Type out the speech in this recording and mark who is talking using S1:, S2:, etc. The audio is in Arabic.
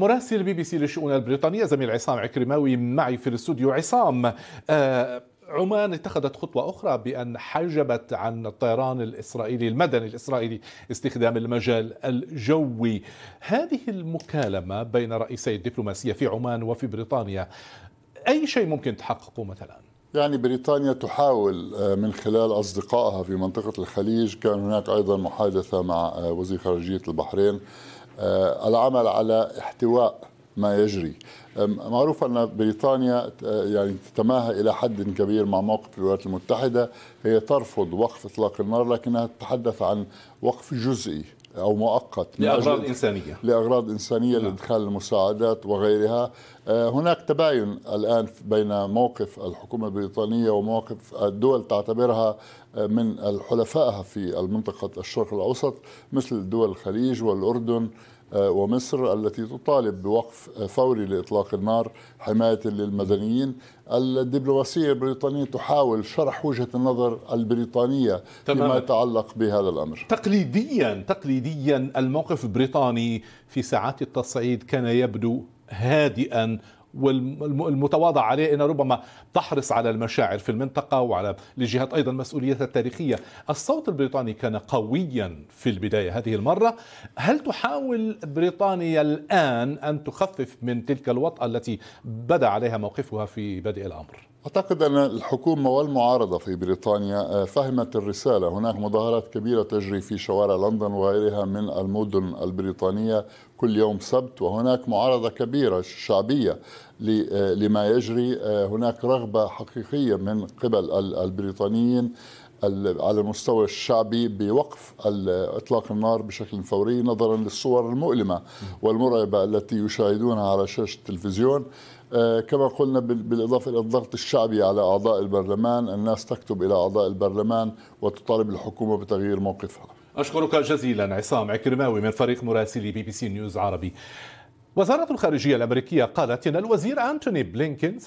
S1: مراسل بي بي سي للشؤون البريطانية زميل عصام عكرماوي معي في الاستوديو عصام آه، عمان اتخذت خطوة أخرى بأن حجبت عن الطيران الإسرائيلي المدني الإسرائيلي استخدام المجال الجوي هذه المكالمة بين رئيسي الدبلوماسية في عمان وفي بريطانيا أي شيء ممكن تحققه مثلا؟
S2: يعني بريطانيا تحاول آه، من خلال أصدقائها في منطقة الخليج كان هناك أيضا محادثة مع آه، وزير خارجية البحرين آه، العمل على احتواء ما يجري معروف ان بريطانيا آه، يعني تتماهى الى حد كبير مع موقف الولايات المتحده هي ترفض وقف اطلاق النار لكنها تتحدث عن وقف جزئي او مؤقت لاغراض انسانيه لاغراض انسانيه نعم. لادخال المساعدات وغيرها آه، هناك تباين الان بين موقف الحكومه البريطانيه ومواقف الدول تعتبرها من حلفائها في المنطقه الشرق الاوسط مثل دول الخليج والاردن آه، ومصر التي تطالب بوقف فوري لاطلاق النار حمايه للمدنيين الدبلوماسيه البريطانيه تحاول شرح وجهه النظر البريطانيه تمام. فيما يتعلق بهذا الامر
S1: تقليديا تقليديا الموقف البريطاني في ساعات التصعيد كان يبدو هادئا والمتواضع عليه أنها ربما تحرص على المشاعر في المنطقة وعلى الجهات أيضا مسؤوليتها التاريخية الصوت البريطاني كان قويا في البداية هذه المرة هل تحاول بريطانيا الآن أن تخفف من تلك الوطأة التي بدا عليها موقفها في بدء الأمر؟ أعتقد
S2: أن الحكومة والمعارضة في بريطانيا آه، فهمت الرسالة هناك مظاهرات كبيرة تجري في شوارع لندن وغيرها من المدن البريطانية كل يوم سبت وهناك معارضة كبيرة شعبية آه، لما يجري آه، هناك رغبة حقيقية من قبل البريطانيين على المستوى الشعبي بوقف اطلاق النار بشكل فوري نظرا للصور المؤلمه والمرعبه التي يشاهدونها على شاشه التلفزيون آه، كما قلنا بالإضافة إلى الضغط الشعبي على أعضاء البرلمان الناس تكتب إلى أعضاء البرلمان وتطالب الحكومة بتغيير موقفها
S1: أشكرك جزيلا عصام عكرماوي من فريق مراسلي بي بي سي نيوز عربي وزارة الخارجية الأمريكية قالت إن الوزير أنتوني بلينكين